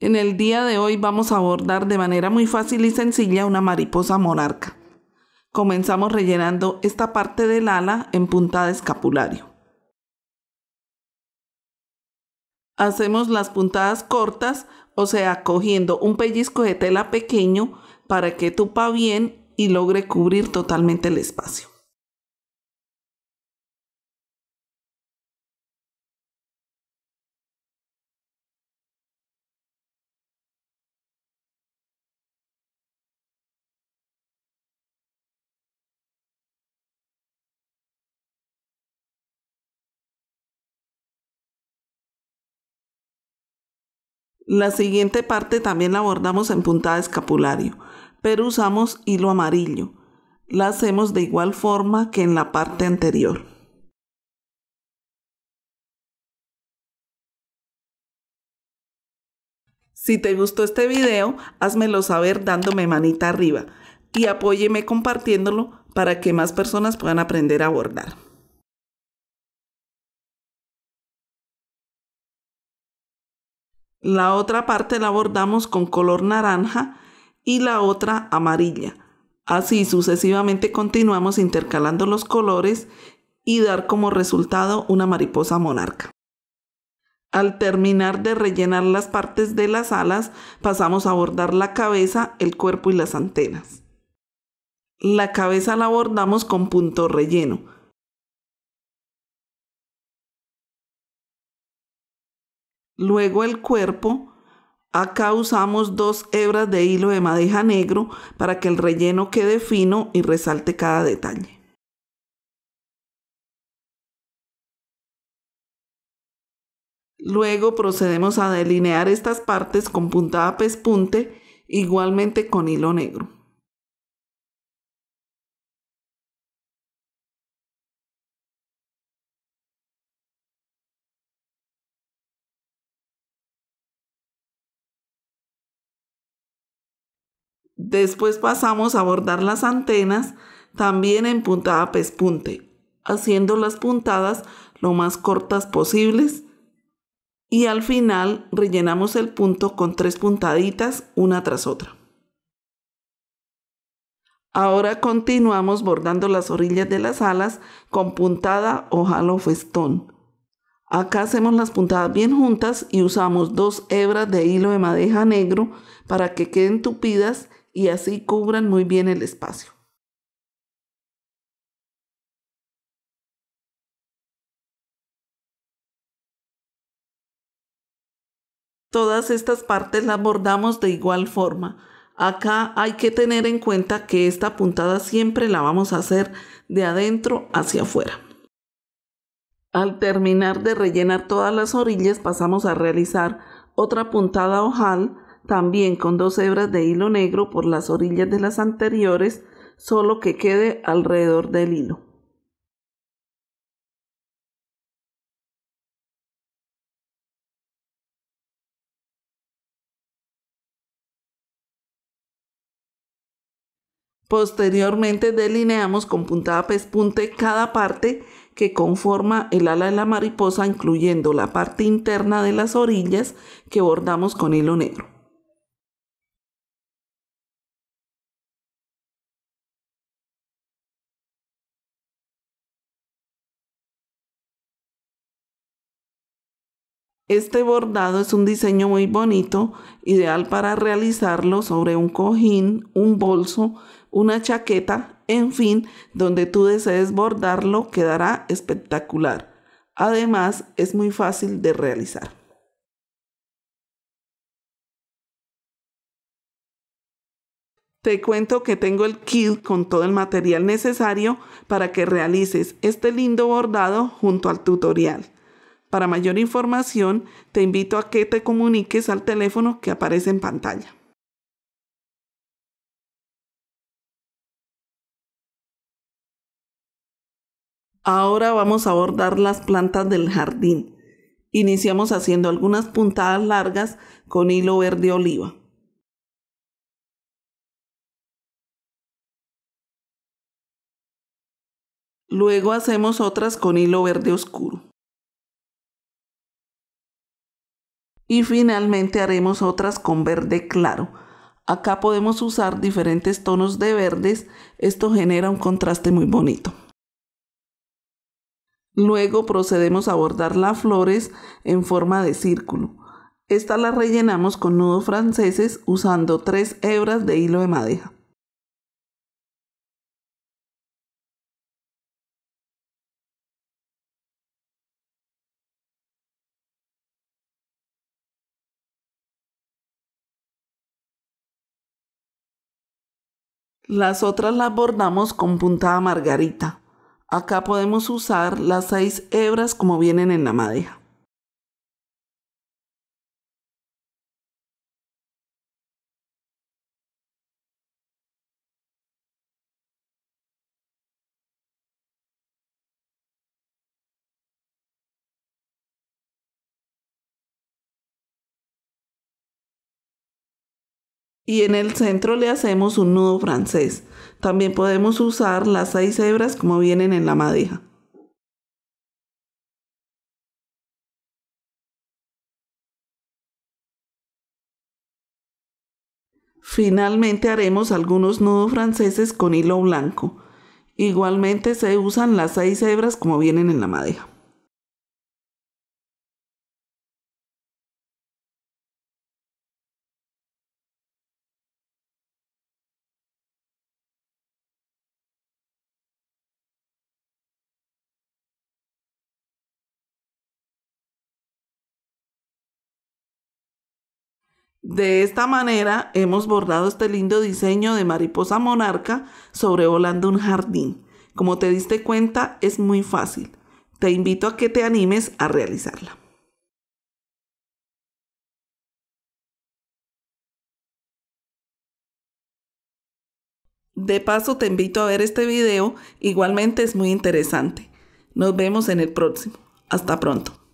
En el día de hoy vamos a abordar de manera muy fácil y sencilla una mariposa monarca. Comenzamos rellenando esta parte del ala en puntada escapulario. Hacemos las puntadas cortas, o sea, cogiendo un pellizco de tela pequeño para que tupa bien y logre cubrir totalmente el espacio. La siguiente parte también la abordamos en puntada escapulario, pero usamos hilo amarillo. La hacemos de igual forma que en la parte anterior. Si te gustó este video, házmelo saber dándome manita arriba y apóyeme compartiéndolo para que más personas puedan aprender a bordar. La otra parte la bordamos con color naranja y la otra amarilla. Así sucesivamente continuamos intercalando los colores y dar como resultado una mariposa monarca. Al terminar de rellenar las partes de las alas, pasamos a bordar la cabeza, el cuerpo y las antenas. La cabeza la bordamos con punto relleno. Luego el cuerpo, acá usamos dos hebras de hilo de madeja negro para que el relleno quede fino y resalte cada detalle. Luego procedemos a delinear estas partes con puntada pespunte, igualmente con hilo negro. Después pasamos a bordar las antenas también en puntada pespunte, haciendo las puntadas lo más cortas posibles y al final rellenamos el punto con tres puntaditas una tras otra. Ahora continuamos bordando las orillas de las alas con puntada o festón. Acá hacemos las puntadas bien juntas y usamos dos hebras de hilo de madeja negro para que queden tupidas y así cubran muy bien el espacio. Todas estas partes las bordamos de igual forma. Acá hay que tener en cuenta que esta puntada siempre la vamos a hacer de adentro hacia afuera. Al terminar de rellenar todas las orillas pasamos a realizar otra puntada ojal también con dos hebras de hilo negro por las orillas de las anteriores, solo que quede alrededor del hilo. Posteriormente delineamos con puntada pespunte cada parte que conforma el ala de la mariposa, incluyendo la parte interna de las orillas que bordamos con hilo negro. Este bordado es un diseño muy bonito, ideal para realizarlo sobre un cojín, un bolso, una chaqueta, en fin, donde tú desees bordarlo quedará espectacular. Además, es muy fácil de realizar. Te cuento que tengo el kit con todo el material necesario para que realices este lindo bordado junto al tutorial. Para mayor información, te invito a que te comuniques al teléfono que aparece en pantalla. Ahora vamos a bordar las plantas del jardín. Iniciamos haciendo algunas puntadas largas con hilo verde oliva. Luego hacemos otras con hilo verde oscuro. Y finalmente haremos otras con verde claro. Acá podemos usar diferentes tonos de verdes, esto genera un contraste muy bonito. Luego procedemos a bordar las flores en forma de círculo. Esta la rellenamos con nudos franceses usando tres hebras de hilo de madeja. Las otras las bordamos con puntada margarita. Acá podemos usar las seis hebras como vienen en la madeja. y en el centro le hacemos un nudo francés. También podemos usar las seis hebras como vienen en la madeja. Finalmente haremos algunos nudos franceses con hilo blanco. Igualmente se usan las seis hebras como vienen en la madeja. De esta manera hemos bordado este lindo diseño de mariposa monarca sobrevolando un jardín. Como te diste cuenta, es muy fácil. Te invito a que te animes a realizarla. De paso te invito a ver este video, igualmente es muy interesante. Nos vemos en el próximo. Hasta pronto.